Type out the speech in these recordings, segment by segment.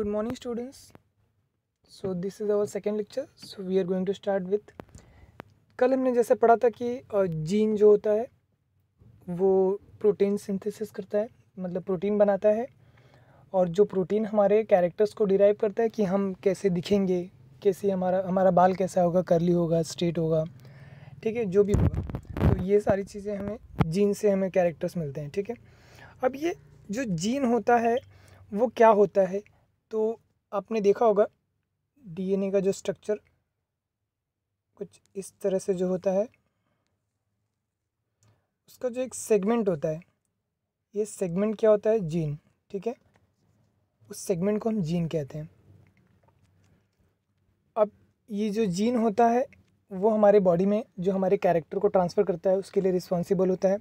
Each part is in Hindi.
good morning students so this is our second lecture so we are going to start with कल हमने जैसे पढ़ा था कि जीन जो होता है वो प्रोटीन सिंथेसिस करता है मतलब प्रोटीन बनाता है और जो प्रोटीन हमारे कैरेक्टर्स को डिराइव करता है कि हम कैसे दिखेंगे कैसे हमारा हमारा बाल कैसा होगा करली होगा स्ट्रेट होगा ठीक है जो भी होगा तो ये सारी चीज़ें हमें जीन से हमें कैरेक्टर्स मिलते हैं ठीक है अब ये जो जीन होता है वो क्या होता है तो आपने देखा होगा डीएनए का जो स्ट्रक्चर कुछ इस तरह से जो होता है उसका जो एक सेगमेंट होता है ये सेगमेंट क्या होता है जीन ठीक है उस सेगमेंट को हम जीन कहते हैं अब ये जो जीन होता है वो हमारे बॉडी में जो हमारे कैरेक्टर को ट्रांसफ़र करता है उसके लिए रिस्पॉन्सिबल होता है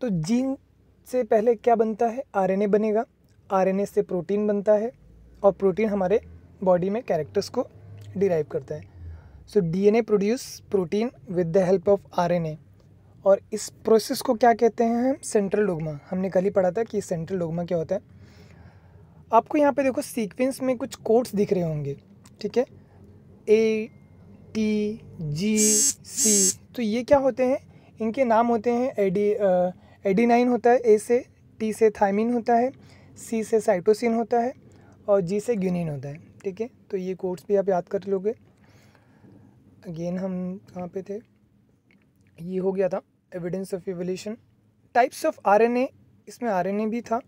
तो जीन से पहले क्या बनता है आरएनए बनेगा आरएनए से प्रोटीन बनता है और प्रोटीन हमारे बॉडी में कैरेक्टर्स को डिराइव करता है so DNA produce protein with the help of RNA और इस प्रोसेस को क्या कहते हैं हम सेंट्रल डोगमा हमने कल ही पढ़ा था कि सेंट्रल डोगमा क्या होता है आपको यहाँ पे देखो सीक्वेंस में कुछ कोड्स दिख रहे होंगे ठीक है ए टी जी सी तो ये क्या होते हैं इनके नाम होते हैं एडी नाइन होता है ए से टी से थायमिन होता है सी से साइटोसिन होता है और जी से ग्यूनिन होता है ठीक है तो ये कोर्स भी आप याद कर लोगे अगेन हम कहाँ पे थे ये हो गया था evidence of evolution types of RNA इसमें आरएनए भी था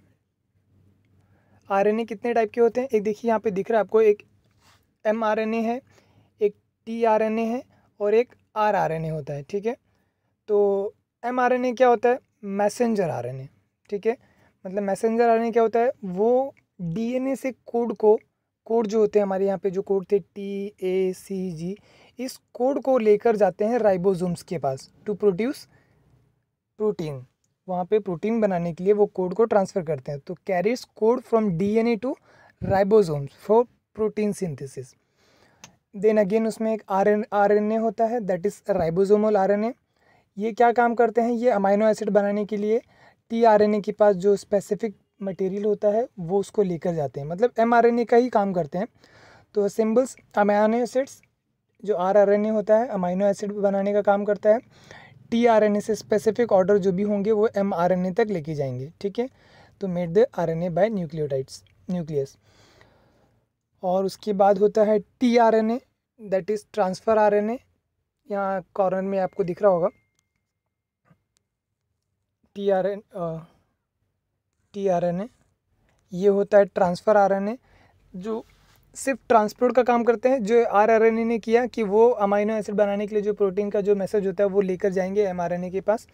आरएनए कितने टाइप के होते हैं एक देखिए यहाँ पे दिख रहा है आपको एक एम आर एन ए है एक टी आर एन ए है और एक आर आर एन ए होता है ठीक है तो एम आर एन ए क्या होता है मैसेंजर आर एन ए ठीक है मतलब मैसेंजर आर क्या होता है वो डीएनए से कोड को कोड जो होते हैं हमारे यहाँ पे जो कोड थे टी ए सी जी इस कोड को लेकर जाते हैं राइबोसोम्स के पास टू प्रोड्यूस प्रोटीन वहाँ पे प्रोटीन बनाने के लिए वो कोड को ट्रांसफ़र करते हैं तो carries code from DNA to ribosomes for protein synthesis then again उसमें एक आर एन ए होता है that is ribosomal R N A ये क्या काम करते हैं ये अमाइनो एसिड बनाने के लिए टीआरएनए के पास जो स्पेसिफिक मटेरियल होता है वो उसको लेकर जाते हैं मतलब एमआरएनए का ही काम करते हैं तो सिम्बल्स अमाइनो एसिड्स जो आरआरएनए होता है अमाइनो एसिड बनाने का काम करता है टीआरएनए से स्पेसिफिक ऑर्डर जो भी होंगे वो एमआरएनए तक लेके जाएंगे ठीक है तो made the R A by nucleotides nucleus और उसके बाद होता है T R N A that is transfer R N A यहाँ कॉर्नर में आपको दिख रहा होगा T R N T R N A ये होता है ट्रांसफ़र आर एन ए जो सिर्फ ट्रांसपोर्ट का काम करते हैं जो आर आर एन ए ने किया कि वो अमाइनो एसिड बनाने के लिए जो प्रोटीन का जो मैसेज होता है वो लेकर जाएंगे एम आर एन ए के पास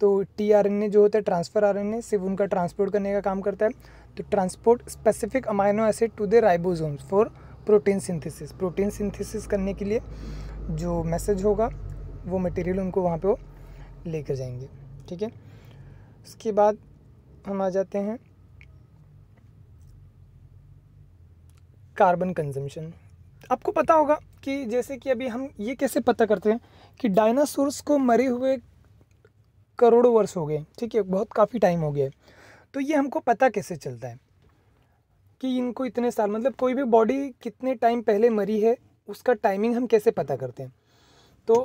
तो टी आर एन ए जो होता है ट्रांसफ़र आर एन ए सिर्फ उनका ट्रांसपोर्ट करने का काम करता है तो transport specific amino acid to the ribosomes for protein synthesis protein synthesis करने के लिए जो मैसेज होगा वो मटेरियल उनको वहाँ पे वो लेकर जाएंगे ठीक है उसके बाद हम आ जाते हैं कार्बन कंजम्पशन आपको पता होगा कि जैसे कि अभी हम ये कैसे पता करते हैं कि डायनासोर्स को मरे हुए करोड़ों वर्ष हो गए ठीक है बहुत काफ़ी टाइम हो गया तो ये हमको पता कैसे चलता है कि इनको इतने साल मतलब कोई भी बॉडी कितने टाइम पहले मरी है उसका टाइमिंग हम कैसे पता करते हैं तो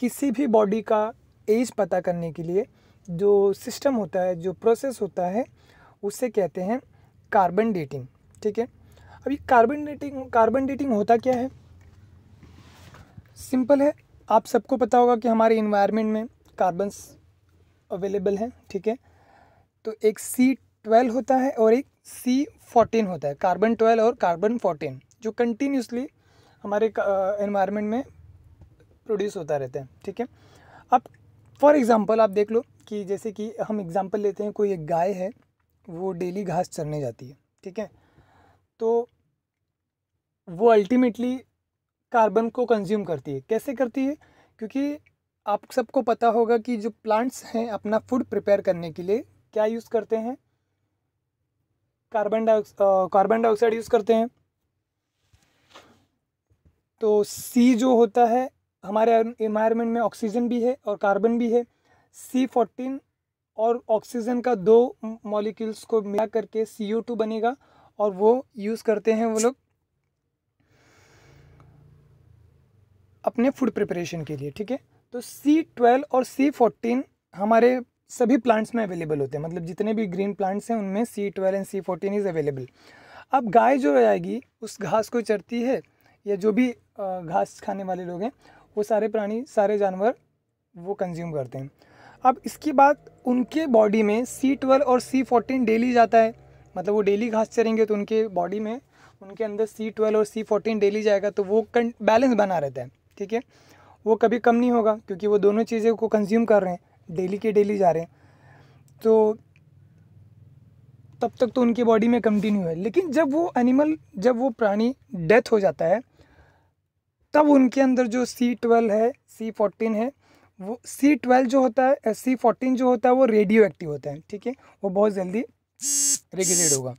किसी भी बॉडी का एज पता करने के लिए जो सिस्टम होता है जो प्रोसेस होता है उसे कहते हैं कार्बन डेटिंग ठीक है अब ये कार्बन डेटिंग कार्बन डेटिंग होता क्या है सिंपल है आप सबको पता होगा कि हमारे इन्वायरमेंट में कार्बन्स अवेलेबल हैं ठीक है तो एक सी ट्वेल्व होता है और एक सी फोर्टीन होता है कार्बन ट्वेल्व और कार्बन फोर्टीन जो कंटिन्यूसली हमारे इन्वायरमेंट में प्रोड्यूस होता रहता है ठीक है अब फॉर एग्ज़ाम्पल आप देख लो कि जैसे कि हम एग्ज़ाम्पल लेते हैं कोई एक गाय है वो डेली घास चरने जाती है ठीक है तो वो अल्टीमेटली कार्बन को कंज्यूम करती है कैसे करती है क्योंकि आप सबको पता होगा कि जो प्लांट्स हैं अपना फूड प्रिपेयर करने के लिए क्या यूज़ करते हैं कार्बन डाइक्स कार्बन डाइऑक्साइड यूज़ करते हैं तो सी जो होता है हमारे एनवायरनमेंट में ऑक्सीजन भी है और कार्बन भी है सी फोर्टीन और ऑक्सीजन का दो मॉलिक्यूल्स को मिला करके सी ओ टू बनेगा और वो यूज़ करते हैं वो लोग अपने फूड प्रिपरेशन के लिए ठीक है तो सी ट्वेल्व और सी फोर्टीन हमारे सभी प्लांट्स में अवेलेबल होते हैं मतलब जितने भी ग्रीन प्लांट्स हैं उनमें C twelve and C fourteen is available अब गाय जो आएगी उस घास को चरती है या जो भी घास खाने वाले लोग हैं वो सारे प्राणी सारे जानवर वो कंज्यूम करते हैं अब इसके बाद उनके बॉडी में सी ट्वेल्व और सी फोर्टीन डेली जाता है मतलब वो डेली घास चरेंगे तो उनके बॉडी में उनके अंदर सी ट्वेल्व और सी फोर्टीन डेली जाएगा तो वो बैलेंस बना रहता है ठीक है वो कभी कम नहीं होगा क्योंकि वो दोनों चीज़ों को कंज्यूम कर रहे हैं डेली के डेली जा रहे हैं तो तब तक तो उनकी बॉडी में कंटिन्यू है लेकिन जब वो एनिमल जब वो प्राणी डेथ हो जाता है तब उनके अंदर जो सी ट्वेल्व है सी फोर्टीन है वो सी ट्वेल्व जो होता है सी फोर्टीन जो होता है वो रेडियो एक्टिव होता है ठीक है वो बहुत जल्दी रेगुलेट होगा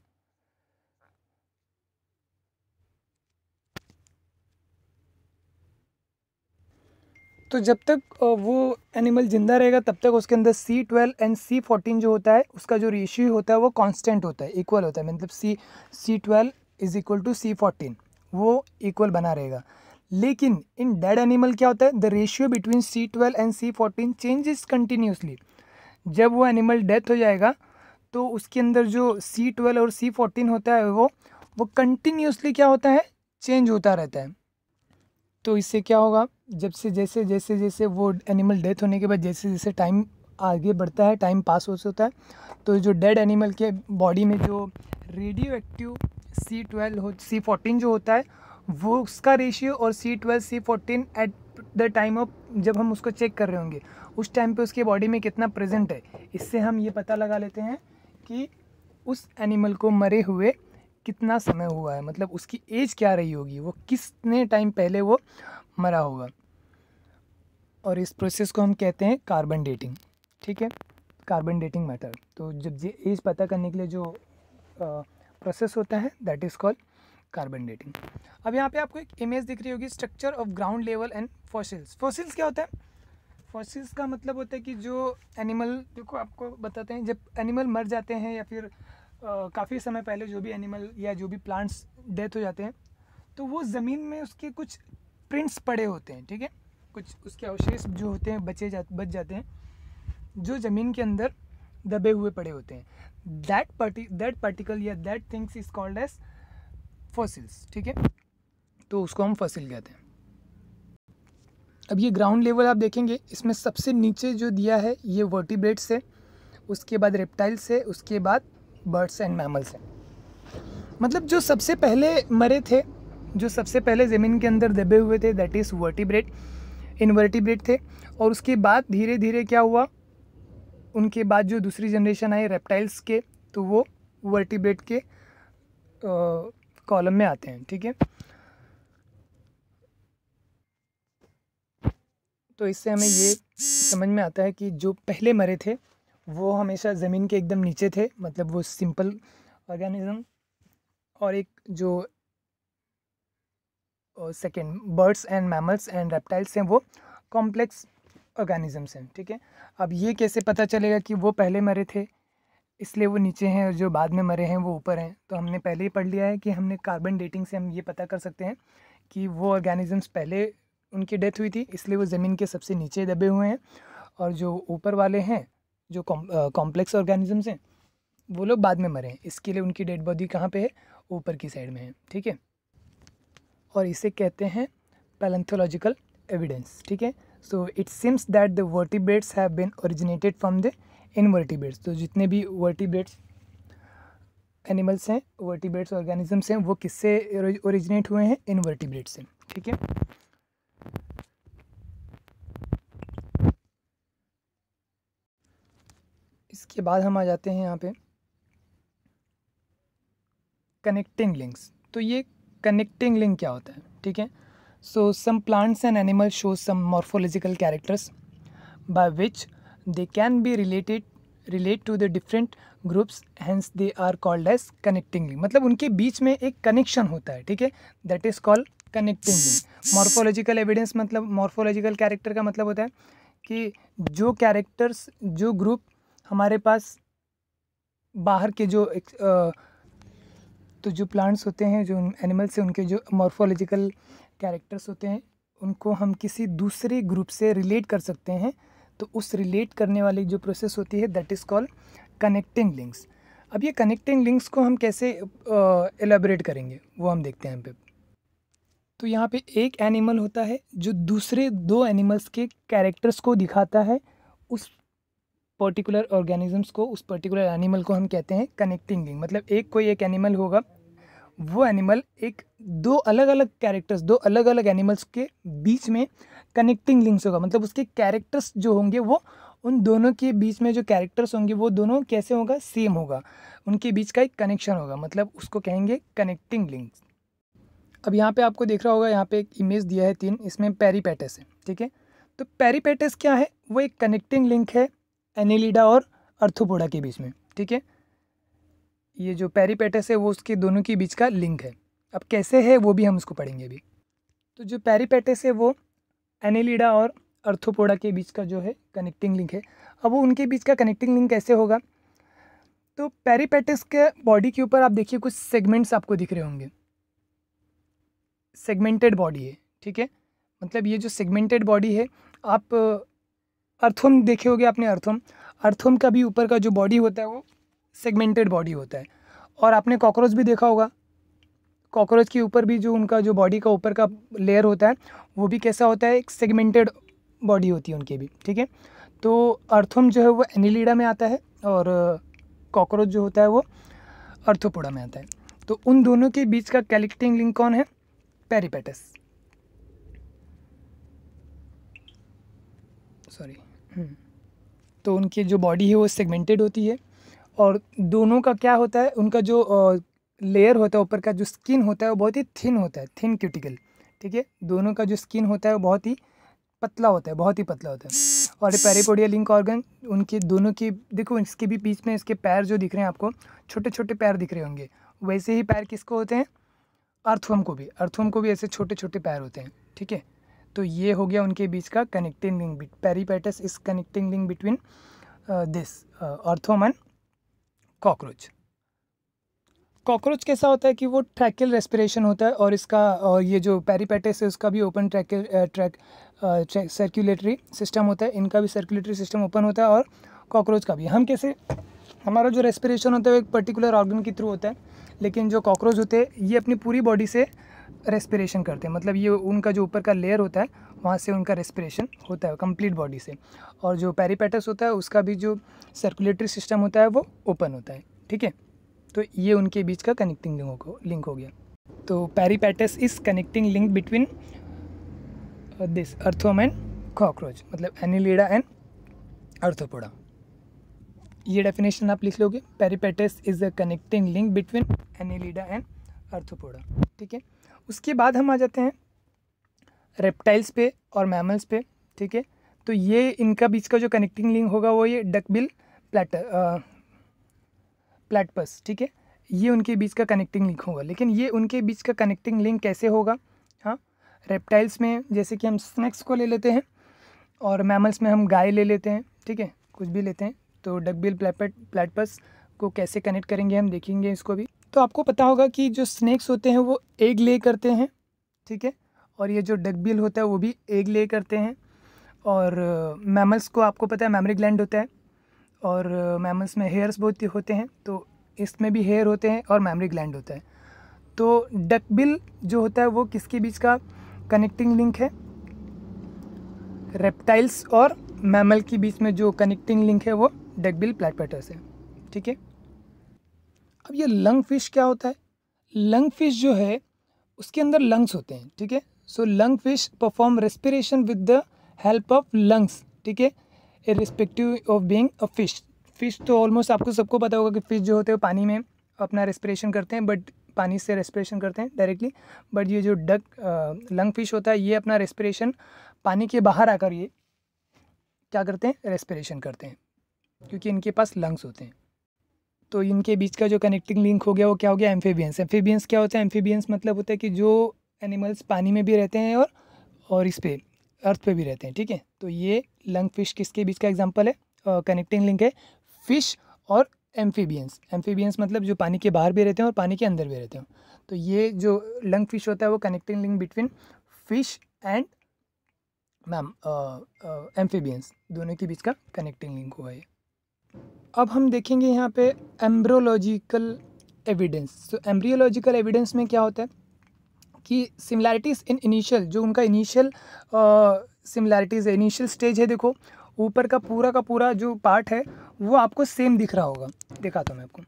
तो जब तक वो एनिमल ज़िंदा रहेगा तब तक उसके अंदर C twelve and C fourteen जो होता है उसका जो रेशियो होता है वो कांस्टेंट होता है इक्वल होता है मतलब C C twelve is equal to C fourteen वो इक्वल बना रहेगा लेकिन इन डेड एनिमल क्या होता है the ratio between C twelve and C fourteen changes continuously जब वो एनिमल डेथ हो जाएगा तो उसके अंदर जो सी ट्वेल्व और सी फोर्टीन होता है वो वो कंटिन्यूसली क्या होता है चेंज होता रहता है तो इससे क्या होगा जब से जैसे जैसे जैसे वो एनिमल डेथ होने के बाद जैसे जैसे टाइम आगे बढ़ता है टाइम पास हो होता है तो जो डेड एनिमल के बॉडी में जो रेडियो एक्टिव सी ट्वेल्व हो सी फोर्टीन जो होता है वो उसका रेशियो और C twelve C fourteen at the time of जब हम उसको चेक कर रहे होंगे उस टाइम पे उसके बॉडी में कितना प्रेजेंट है इससे हम ये पता लगा लेते हैं कि उस एनिमल को मरे हुए कितना समय हुआ है मतलब उसकी एज क्या रही होगी वो किसने टाइम पहले वो मरा होगा और इस प्रोसेस को हम कहते हैं कार्बन डेटिंग ठीक है कार्बन डेटिंग मेथड तो जब ये एज पता करने के लिए जो प्रोसेस होता है that is called carbon dating अब यहाँ पे आपको एक इमेज दिख रही होगी structure of ground level and fossils fossils क्या होता है फॉसिल्स का मतलब होता है कि जो एनिमल देखो आपको बताते हैं जब एनिमल मर जाते हैं या फिर काफ़ी समय पहले जो भी एनिमल या जो भी प्लांट्स डेथ हो जाते हैं तो वो ज़मीन में उसके कुछ प्रिंट्स पड़े होते हैं ठीक है कुछ उसके अवशेष जो होते हैं बचे जा बच जाते हैं जो ज़मीन के अंदर दबे हुए पड़े होते हैं दैट पार्टी दैट पार्टिकल या that things is called as fossils ठीक है तो उसको हम फसिल कहते हैं अब ये ग्राउंड लेवल आप देखेंगे इसमें सबसे नीचे जो दिया है ये वर्टिब्रेट्स है उसके बाद रेप्टाइल्स है उसके बाद बर्ड्स एंड मैमल्स हैं मतलब जो सबसे पहले मरे थे जो सबसे पहले ज़मीन के अंदर दबे हुए थे दैट इज़ वर्टिब्रेट इनवर्टिब्रेट थे और उसके बाद धीरे धीरे क्या हुआ उनके बाद जो दूसरी जनरेशन आई रेप्टाइल्स के तो वो वर्टिब्रेट के आ, कॉलम में आते हैं ठीक है तो इससे हमें ये समझ में आता है कि जो पहले मरे थे वो हमेशा ज़मीन के एकदम नीचे थे मतलब वो सिंपल ऑर्गेनिज्म और एक जो second birds and mammals and reptiles हैं वो कॉम्प्लेक्स ऑर्गेनिजम्स हैं ठीक है अब ये कैसे पता चलेगा कि वो पहले मरे थे इसलिए वो नीचे हैं और जो बाद में मरे हैं वो ऊपर हैं तो हमने पहले ही पढ़ लिया है कि हमने कार्बन डेटिंग से हम ये पता कर सकते हैं कि वो ऑर्गेनिजम्स पहले उनकी डेथ हुई थी इसलिए वो ज़मीन के सबसे नीचे दबे हुए हैं और जो ऊपर वाले हैं जो कॉम्प्लेक्स ऑर्गेनिजम्स हैं वो लोग बाद में मरे हैं इसके लिए उनकी डेड बॉडी कहाँ पर है ऊपर की साइड में है ठीक है और इसे कहते हैं पैलेंथोलॉजिकल एविडेंस ठीक है so it seems that the vertebrates have been originated from the invertebrates तो जितने भी वर्टिब्रेट्स एनिमल्स हैं वर्टिब्रेट्स ऑर्गेनिजम्स हैं वो किससे ओरिजिनेट हुए हैं इन वर्टिब्रेट से ठीक है इसके बाद हम आ जाते हैं यहाँ पे कनेक्टिंग लिंक्स तो ये कनेक्टिंग लिंक क्या होता है ठीक है so some plants and animals show some morphological characters by which They can be related relate to the different groups hence they are called as connecting link मतलब उनके बीच में एक connection होता है ठीक है that is called connecting link morphological evidence मतलब morphological character का मतलब होता है कि जो characters जो group हमारे पास बाहर के जो तो जो plants होते हैं जो animals हैं उनके जो morphological characters होते हैं उनको हम किसी दूसरे group से relate कर सकते हैं तो उस रिलेट करने वाली जो प्रोसेस होती है that is called connecting links अब ये कनेक्टिंग लिंक्स को हम कैसे एलेबरेट करेंगे वो हम देखते हैं यहाँ पे तो यहाँ पे एक एनिमल होता है जो दूसरे दो एनिमल्स के कैरेक्टर्स को दिखाता है उस पर्टिकुलर ऑर्गेनिजम्स को उस पर्टिकुलर एनिमल को हम कहते हैं कनेक्टिंग लिंक मतलब एक कोई एक एनिमल होगा वो एनिमल एक दो अलग अलग कैरेक्टर्स दो अलग अलग एनिमल्स के बीच में कनेक्टिंग लिंक्स होगा मतलब उसके कैरेक्टर्स जो होंगे वो उन दोनों के बीच में जो कैरेक्टर्स होंगे वो दोनों कैसे होगा सेम होगा उनके बीच का एक कनेक्शन होगा मतलब उसको कहेंगे कनेक्टिंग लिंक्स अब यहाँ पे आपको देख रहा होगा यहाँ पे एक इमेज दिया है तीन इसमें पेरीपेटस है ठीक है तो पेरीपेटस क्या है वो एक कनेक्टिंग लिंक है एनिलीडा और अर्थोपोडा के बीच में ठीक है ये जो पेरीपेटस है वो उसके दोनों के बीच का लिंक है अब कैसे है वो भी हम उसको पढ़ेंगे अभी तो जो पेरीपेटस है वो एनेलिडा और अर्थोपोडा के बीच का जो है कनेक्टिंग लिंक है अब वो उनके बीच का कनेक्टिंग लिंक कैसे होगा तो पेरीपेटिस के बॉडी के ऊपर आप देखिए कुछ सेगमेंट्स आपको दिख रहे होंगे सेगमेंटेड बॉडी है ठीक है मतलब ये जो सेगमेंटेड बॉडी है आप अर्थोम देखे होगे आपने अर्थोम अर्थोम का भी ऊपर का जो बॉडी होता है वो सेगमेंटेड बॉडी होता है और आपने कॉकरोच भी देखा होगा कॉकरोच के ऊपर भी जो उनका जो बॉडी का ऊपर का लेयर होता है वो भी कैसा होता है एक सेगमेंटेड बॉडी होती है उनके भी ठीक है तो अर्थम जो है वो एनिलीडा में आता है और कॉकरोच uh, जो होता है वो अर्थोपोडा में आता है तो उन दोनों के बीच का कैलेक्टिंग लिंक कौन है पेरीपेटस सॉरी हम्म। तो उनकी जो बॉडी है वो सेगमेंटेड होती है और दोनों का क्या होता है उनका जो uh, लेयर होता है ऊपर का जो स्किन होता है वो बहुत ही थिन होता है थिन क्यूटिकल ठीक है दोनों का जो स्किन होता है वो बहुत ही पतला होता है बहुत ही पतला होता है और पेरीपोडिया लिंक ऑर्गन उनके दोनों की देखो इसके भी बीच में इसके पैर जो दिख रहे हैं आपको छोटे छोटे पैर दिख रहे होंगे वैसे ही पैर किसको होते हैं अर्थवम को भी अर्थवम को भी ऐसे छोटे छोटे पैर होते हैं ठीक है तो ये हो गया उनके बीच का connecting link Peripatus is connecting link between this earthworm and cockroach cockroach कैसा होता है कि वो ट्रैकल रेस्पिरेशन होता है और इसका और ये जो पेरीपेटिस है उसका भी open track track circulatory system होता है इनका भी सर्कुलेटरी सिस्टम ओपन होता है और कॉकरोच का भी हम कैसे हमारा जो रेस्पिरेशन होता है वो एक पर्टिकुलर ऑर्गन के थ्रू होता है लेकिन जो कॉकरोच होते हैं ये अपनी पूरी बॉडी से रेस्पिरेशन करते हैं मतलब ये उनका जो ऊपर का लेयर होता है वहाँ से उनका रेस्पिरेशन होता है कंप्लीट बॉडी से और जो पेरीपेटस होता है उसका भी जो सर्कुलेटरी सिस्टम होता है वो ओपन होता है ठीक है तो ये उनके बीच का कनेक्टिंग लिंक हो लिंक हो गया तो Peripatus is connecting link between this earthworm and cockroach मतलब एनिलीडा एंड अर्थोपोडा ये डेफिनेशन आप लिख लोगे Peripatus is a connecting link between Annelida and Arthropoda ठीक है उसके बाद हम आ जाते हैं रेप्टाइल्स पे और मैमल्स पे ठीक है तो ये इनका बीच का जो कनेक्टिंग लिंक होगा वो ये डकबिल प्लेटर प्लेटपस ठीक है ये उनके बीच का कनेक्टिंग लिंक होगा लेकिन ये उनके बीच का कनेक्टिंग लिंक कैसे होगा हाँ रेप्टाइल्स में जैसे कि हम स्नैक्स को ले लेते हैं और मैमल्स में हम गाय ले लेते हैं ठीक है कुछ भी लेते हैं तो डगबिल प्लेपेट प्लेटपस को कैसे कनेक्ट करेंगे हम देखेंगे इसको भी तो आपको पता होगा कि जो स्नैक्स होते हैं वो एग ले करते हैं ठीक है और ये जो डगबिल होता है वो भी एग ले करते हैं और मैमल्स uh, को आपको पता है मेमरी ग्लैंड होता है और मैमल्स में हेयर्स बहुत ही होते हैं तो इसमें भी हेयर होते हैं और मैमरी ग्लैंड होता है तो डकबिल जो होता है वो किसके बीच का कनेक्टिंग लिंक है रेप्टाइल्स और मैमल के बीच में जो कनेक्टिंग लिंक है वो डकबिल प्लेटपेटर्स है ठीक है अब ये लंग फिश क्या होता है लंग फिश जो है उसके अंदर लंग्स होते हैं ठीक है so lung fish perform respiration with the help of lungs ठीक है respective of being a fish fish तो ऑलमोस्ट आपको सबको पता होगा कि फ़िश जो होते हैं पानी में अपना रेस्परेशन करते हैं बट पानी से रेस्परेशन करते हैं डायरेक्टली बट ये जो डक लंग फिश होता है ये अपना रेस्परेशन पानी के बाहर आकर ये क्या करते हैं रेस्परेशन करते हैं क्योंकि इनके पास लंग्स होते हैं तो इनके बीच का जो कनेक्टिंग लिंक हो गया वो क्या हो गया एम्फीबियंस एम्फीबियंस क्या होता है एम्फीबियंस मतलब होता है कि जो एनिमल्स पानी में भी रहते हैं और और इस पर अर्थ पे भी रहते हैं ठीक है तो ये लंग फिश किसके बीच का एग्जाम्पल है कनेक्टिंग लिंक है फिश और एम्फीबियंस एम्फीबियंस मतलब जो पानी के बाहर भी रहते हैं और पानी के अंदर भी रहते हैं तो ये जो लंग फिश होता है वो connecting link between fish and मैम एम्फीबियंस दोनों के बीच का कनेक्टिंग लिंक हुआ है अब हम देखेंगे यहाँ पे एम्ब्रोलॉजिकल एविडेंस तो एम्ब्रियोलॉजिकल एविडेंस में क्या होता है कि सिमिलैरिटीज़ इन इनिशियल जो उनका इनिशियल सिमिलैरिटीज़ है इनिशियल स्टेज है देखो ऊपर का पूरा का पूरा जो पार्ट है वो आपको सेम दिख रहा होगा दिखाता हूँ मैं आपको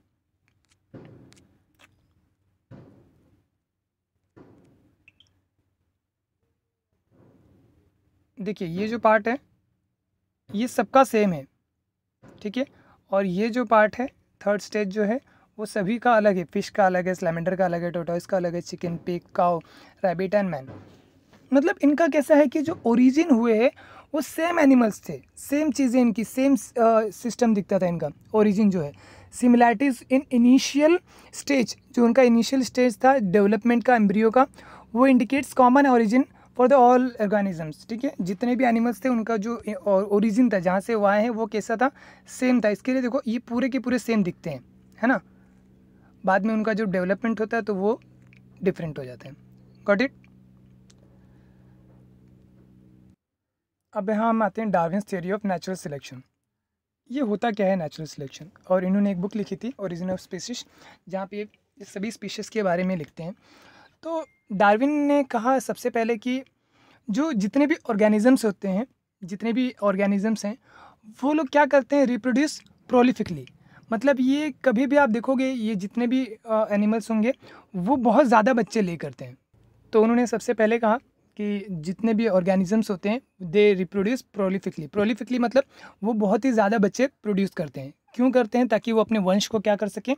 देखिए ये जो पार्ट है ये सबका सेम है ठीक है और ये जो पार्ट है थर्ड स्टेज जो है वो सभी का अलग है फिश का अलग है स्लेमेंडर का अलग है टोटॉइस का अलग है chicken pig cow rabbit and man मतलब इनका कैसा है कि जो ओरिजिन हुए है वो सेम एनिमल्स थे सेम चीज़ें इनकी सेम सिस्टम दिखता था इनका ओरिजिन जो है सिमिलैरिटीज़ इन इनिशियल स्टेज जो उनका इनिशियल स्टेज था डेवलपमेंट का एम्ब्रियो का वो indicates common origin for the all organisms ठीक है जितने भी एनिमल्स थे उनका जो ओरिजिन था जहाँ से वो आए हैं वो कैसा था सेम था इसके लिए देखो ये पूरे के पूरे सेम दिखते हैं है ना बाद में उनका जो डेवलपमेंट होता है तो वो डिफरेंट हो जाते हैं गॉट इट अब यहाँ हम आते हैं Darwin's theory of natural selection ये होता क्या है नेचुरल सिलेक्शन और इन्होंने एक बुक लिखी थी ओरिजिन ऑफ स्पीशीज जहाँ पे सभी स्पीशीज़ के बारे में लिखते हैं तो डार्विन ने कहा सबसे पहले कि जो जितने भी ऑर्गेनिजम्स होते हैं जितने भी ऑर्गेनिजम्स हैं वो लोग क्या करते हैं रिप्रोड्यूस प्रोलिफिकली मतलब ये कभी भी आप देखोगे ये जितने भी एनिमल्स होंगे वो बहुत ज़्यादा बच्चे ले करते हैं तो उन्होंने सबसे पहले कहा कि जितने भी ऑर्गेनिजम्स होते हैं दे रिप्रोड्यूस प्रोलिफिकली प्रोलिफिकली मतलब वो बहुत ही ज़्यादा बच्चे प्रोड्यूस करते हैं क्यों करते हैं ताकि वो अपने वंश को क्या कर सकें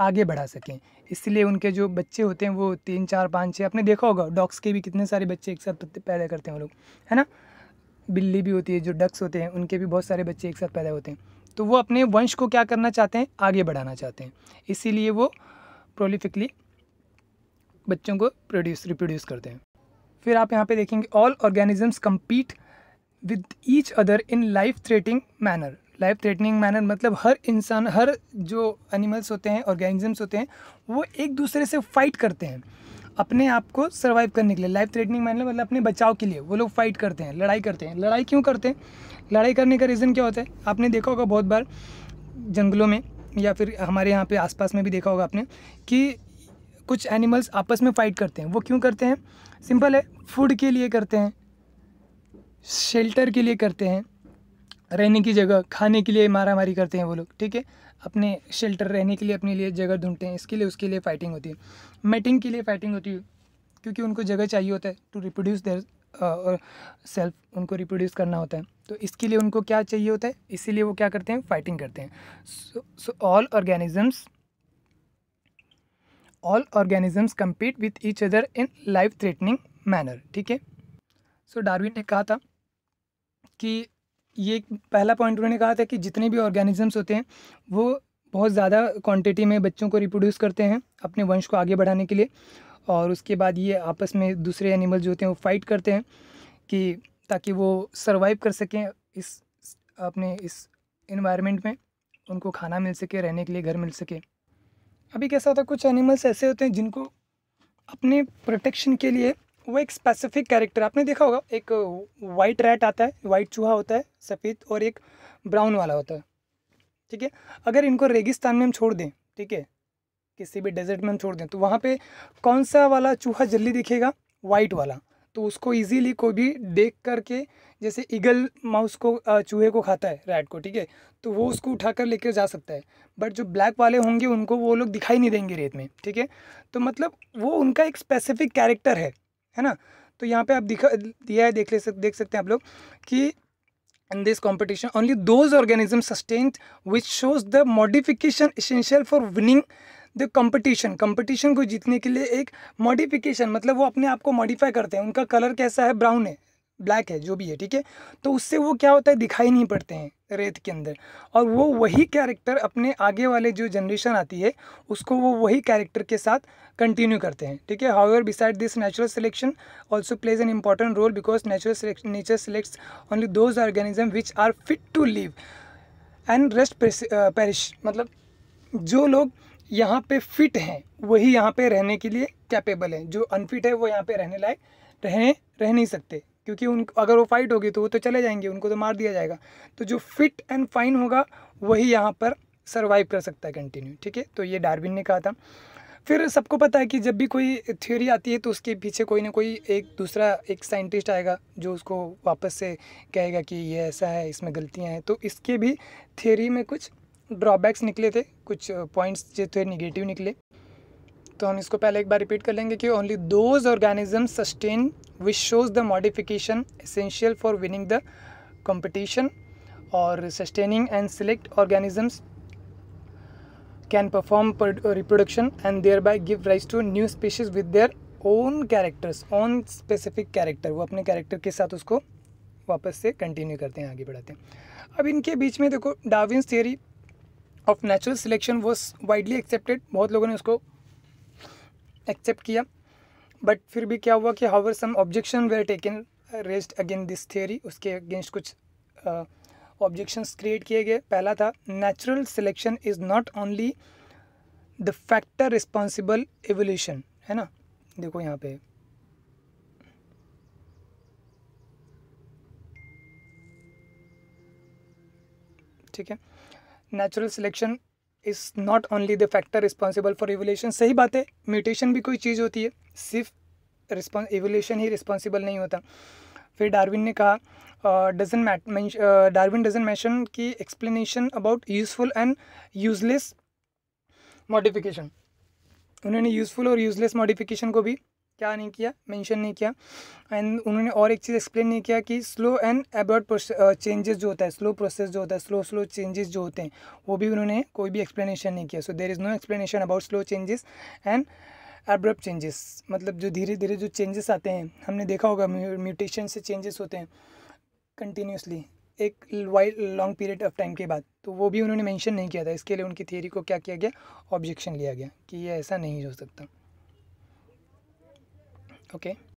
आगे बढ़ा सकें इसलिए उनके जो बच्चे होते हैं वो तीन चार पाँच छः आपने देखा होगा डॉग्स के भी कितने सारे बच्चे एक साथ पैदा करते हैं वो लोग है ना बिल्ली भी होती है जो डक्स होते हैं उनके भी बहुत सारे बच्चे एक साथ पैदा होते हैं तो वो अपने वंश को क्या करना चाहते हैं आगे बढ़ाना चाहते हैं इसीलिए वो प्रोलिफिकली बच्चों को प्रोड्यूस रिप्रोड्यूस करते हैं फिर आप यहाँ पे देखेंगे all organisms compete with each other in life threatening manner life threatening manner मतलब हर इंसान हर जो एनिमल्स होते हैं ऑर्गेनिजम्स होते हैं वो एक दूसरे से फाइट करते हैं अपने आप को सर्वाइव करने के लिए लाइफ थ्रेटनिंग लो मतलब अपने बचाव के लिए वो लोग फाइट करते हैं लड़ाई करते हैं लड़ाई क्यों करते हैं लड़ाई करने का रीज़न क्या होता है आपने देखा होगा बहुत बार जंगलों में या फिर हमारे यहाँ पे आसपास में भी देखा होगा आपने कि कुछ एनिमल्स आपस में फ़ाइट करते हैं वो क्यों करते हैं सिंपल है फूड के लिए करते हैं शेल्टर के लिए करते हैं रहने की जगह खाने के लिए मारा मारी करते हैं वो लोग ठीक है अपने शेल्टर रहने के लिए अपने लिए जगह ढूंढते हैं इसके लिए उसके लिए फ़ाइटिंग होती है मेटिंग के लिए फ़ाइटिंग होती है क्योंकि उनको जगह चाहिए होता है टू रिप्रोड्यूस देर और सेल्फ उनको रिप्रोड्यूस करना होता है तो इसके लिए उनको क्या चाहिए होता है इसीलिए वो क्या करते हैं फाइटिंग करते हैं so all organisms all organisms compete with each other in life threatening manner ठीक है सो डार्विन ने कहा था कि ये पहला पॉइंट उन्होंने कहा था कि जितने भी ऑर्गेनिजम्स होते हैं वो बहुत ज़्यादा क्वांटिटी में बच्चों को रिप्रोड्यूस करते हैं अपने वंश को आगे बढ़ाने के लिए और उसके बाद ये आपस में दूसरे एनिमल्स जो होते हैं वो फाइट करते हैं कि ताकि वो सर्वाइव कर सकें इस अपने इस इन्वायरमेंट में उनको खाना मिल सके रहने के लिए घर मिल सके अभी कैसा होता है कुछ एनिमल्स ऐसे होते हैं जिनको अपने प्रोटेक्शन के लिए वो एक स्पेसिफिक कैरेक्टर आपने देखा होगा एक वाइट रैट आता है वाइट चूहा होता है सफ़ेद और एक ब्राउन वाला होता है ठीक है अगर इनको रेगिस्तान में हम छोड़ दें ठीक है किसी भी डेजर्ट में हम छोड़ दें तो वहाँ पे कौन सा वाला चूहा जल्दी दिखेगा वाइट वाला तो उसको इजीली कोई भी देख करके जैसे ईगल माउस को चूहे को खाता है रैट को ठीक है तो वो उसको उठा कर लेकर जा सकता है बट जो ब्लैक वाले होंगे उनको वो लोग दिखाई नहीं देंगे रेत में ठीक है तो मतलब वो उनका एक स्पेसिफिक कैरेक्टर है है ना तो यहाँ पे आप दिखा दिया है देख ले सक, देख सकते हैं आप लोग कि in this competition only those organism sustained which shows the modification essential for winning the competition competition को जीतने के लिए एक मॉडिफिकेशन मतलब वो अपने आप को मॉडिफाई करते हैं उनका कलर कैसा है ब्राउन है ब्लैक है जो भी है ठीक है तो उससे वो क्या होता है दिखाई नहीं पड़ते हैं रेत के अंदर और वो वही कैरेक्टर अपने आगे वाले जो जनरेशन आती है उसको वो वही कैरेक्टर के साथ कंटिन्यू करते हैं ठीक है however beside this natural selection also plays an important role because natural nature selects only those organism which are fit to live and rest perish मतलब जो लोग यहाँ पे फिट हैं वही यहाँ पे रहने के लिए कैपेबल हैं जो अनफिट है वो यहाँ पे रहने लायक रहने रह नहीं सकते क्योंकि उन अगर वो फाइट होगी तो वो तो चले जाएंगे उनको तो मार दिया जाएगा तो जो फिट एंड फाइन होगा वही यहाँ पर सर्वाइव कर सकता है कंटिन्यू ठीक है तो ये डार्विन ने कहा था फिर सबको पता है कि जब भी कोई थ्योरी आती है तो उसके पीछे कोई ना कोई एक दूसरा एक साइंटिस्ट आएगा जो उसको वापस से कहेगा कि ये ऐसा है इसमें गलतियाँ हैं तो इसके भी थ्योरी में कुछ ड्रॉबैक्स निकले थे कुछ पॉइंट्स जो थे निगेटिव निकले तो हम इसको पहले एक बार रिपीट कर लेंगे कि only those organism sustain which shows the modification essential for winning the competition और sustaining and select organisms perform reproduction and thereby give rise to new species with their own characters own specific character वो अपने कैरेक्टर के साथ उसको वापस से कंटिन्यू करते हैं आगे बढ़ाते हैं अब इनके बीच में देखो Darwin's theory of natural selection was widely accepted बहुत लोगों ने उसको एक्सेप्ट किया बट फिर भी क्या हुआ कि however some objection were taken rest again this theory उसके अगेंस्ट कुछ ऑब्जेक्शंस क्रिएट किए गए पहला था natural selection is not only the factor responsible evolution है ना देखो यहाँ पे ठीक है natural selection is not only the factor responsible for evolution सही बात है म्यूटेशन भी कोई चीज़ होती है सिर्फ रिस्पॉन् एवोल्यूशन ही रिस्पॉन्सिबल नहीं होता फिर डार्विन ने कहा डजन मैट डार्विन डजन मैशन की explanation about useful and useless modification उन्होंने यूज़फुल और यूजलेस मॉडिफिकेशन को भी क्या नहीं किया मेंशन नहीं किया एंड उन्होंने और एक चीज़ एक्सप्लेन नहीं किया कि स्लो एंड एब्रॉड चेंजेस जो होता है स्लो प्रोसेस जो होता है स्लो स्लो चेंजेस जो होते हैं वो भी उन्होंने कोई भी एक्सप्लेनेशन नहीं किया so there is no explanation about slow changes and abrupt changes मतलब जो धीरे धीरे जो चेंजेस आते हैं हमने देखा होगा म्यूटेशन से चेंजेस होते हैं कंटिन्यूसली एक wide long period of time के बाद तो वो भी उन्होंने मेंशन नहीं किया था इसके लिए उनकी थियोरी को क्या किया गया ऑब्जेक्शन लिया गया कि ये ऐसा नहीं हो सकता okay